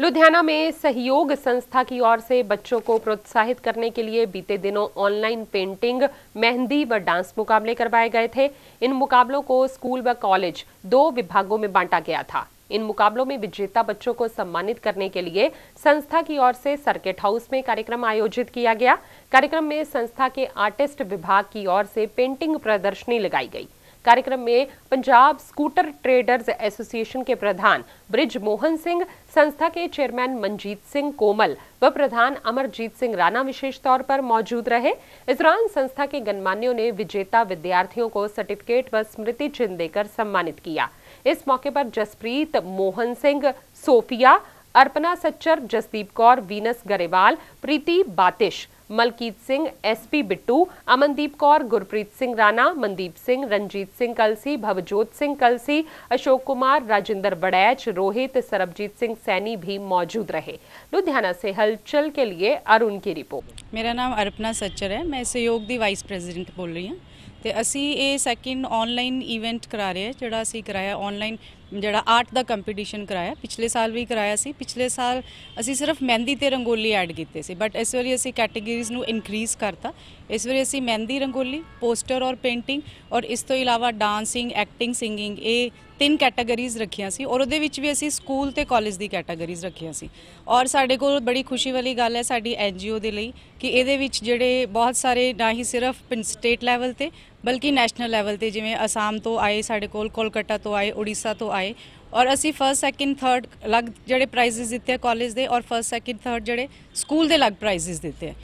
लुधियाना में सहयोग संस्था की ओर से बच्चों को प्रोत्साहित करने के लिए बीते दिनों ऑनलाइन पेंटिंग मेहंदी व डांस मुकाबले करवाए गए थे इन मुकाबलों को स्कूल व कॉलेज दो विभागों में बांटा गया था इन मुकाबलों में विजेता बच्चों को सम्मानित करने के लिए संस्था की ओर से सर्किट हाउस में कार्यक्रम आयोजित किया गया कार्यक्रम में संस्था के आर्टिस्ट विभाग की ओर से पेंटिंग प्रदर्शनी लगाई गई कार्यक्रम में पंजाब स्कूटर ट्रेडर्स एसोसिएशन के प्रधान ब्रिज मोहन सिंह संस्था के चेयरमैन मनजीत सिंह कोमल व प्रधान अमरजीत सिंह राणा विशेष तौर पर मौजूद रहे इस दौरान संस्था के गणमान्यों ने विजेता विद्यार्थियों को सर्टिफिकेट व स्मृति चिन्ह देकर सम्मानित किया इस मौके पर Jaspreet Mohan Singh Sophia Arpana Sachar Jasdeep Kaur Venus Grewal Preeti Batish Malkit Singh SP Bittu Amandeep Kaur Gurpreet Singh Rana Mandeep Singh Ranjit Singh Kalsi Bhavjot Singh Kalsi Ashok Kumar Rajendra Badaich Rohit Sarabjit Singh Saini भी मौजूद रहे लुधियाना से हलचल के लिए अरुण की रिपोर्ट मेरा नाम अर्पना सच्चर है मैं सहयोग दी वाइस प्रेसिडेंट बोल रही हूँ ਤੇ ਅਸੀਂ ਇਹ ਸੈਕਿੰਡ ਆਨਲਾਈਨ ਇਵੈਂਟ ਕਰਾ ਰਹੇ ਹਾਂ ਜਿਹੜਾ ਅਸੀਂ ਕਰਾਇਆ ਆਨਲਾਈਨ ਜਿਹੜਾ ਆਰਟ ਦਾ ਕੰਪੀਟੀਸ਼ਨ ਕਰਾਇਆ ਪਿਛਲੇ ਸਾਲ ਵੀ ਕਰਾਇਆ ਸੀ ਪਿਛਲੇ ਸਾਲ ਅਸੀਂ ਸਿਰਫ ਮਹਿੰਦੀ ਤੇ ਰੰਗੋਲੀ ਐਡ ਕੀਤੇ ਸੀ ਬਟ ਇਸ ਵਾਰੀ ਅਸੀਂ ਕੈਟਾਗਰੀਜ਼ ਨੂੰ ਇਨਕਰੀਜ਼ ਕਰਤਾ ਇਸ ਵਾਰੀ ਅਸੀਂ ਮਹਿੰਦੀ ਰੰਗੋਲੀ ਪੋਸਟਰ ਔਰ ਪੇਂਟਿੰਗ ਔਰ ਇਸ ਤੋਂ ਇਲਾਵਾ ਡਾਂਸਿੰਗ ਐਕਟਿੰਗ ਸਿੰਗਿੰਗ ਇਹ ਤਿੰਨ ਕੈਟਾਗਰੀਜ਼ ਰੱਖੀਆਂ ਸੀ ਔਰ ਉਹਦੇ ਵਿੱਚ ਵੀ ਅਸੀਂ ਸਕੂਲ ਤੇ ਕਾਲਜ ਦੀ ਕੈਟਾਗਰੀਜ਼ ਰੱਖੀਆਂ ਸੀ ਔਰ ਸਾਡੇ ਕੋਲ ਬੜੀ ਖੁਸ਼ੀ ਵਾਲੀ ਗੱਲ ਹੈ ਸਾਡੀ ਐਨਜੀਓ ਦੇ ਲਈ ਕਿ ਇਹਦੇ ਵਿੱਚ ਜਿਹੜੇ ਬਹੁਤ ਸਾਰੇ ਨਾ ਹੀ ਸਿਰਫ ਸਟੇਟ ਲੈਵਲ ਤੇ ਬਲਕਿ ਨੈਸ਼ਨਲ ਲੈਵਲ ਤੇ ਜਿਵੇਂ ਅਸਾਮ ਤੋਂ ਆਏ ਸਾਡੇ ਕੋਲ ਕੋਲਕਾਤਾ ਤੋਂ ਆਏ ਉੜੀਸਾ ਤੋਂ ਆਏ ਔਰ ਅਸੀਂ ਫਰਸਟ ਸੈਕਿੰਡ ਥਰਡ ਲੱਗ ਜਿਹੜੇ ਪ੍ਰਾਈਜ਼ਸ ਦਿੱਤੇ ਕਾਲਜ ਦੇ ਔਰ ਫਰਸਟ ਸੈਕਿੰਡ ਥਰਡ ਜਿਹੜੇ ਸਕੂਲ ਦੇ ਲੱਗ ਪ੍ਰਾਈਜ਼ਸ ਦਿੱਤੇ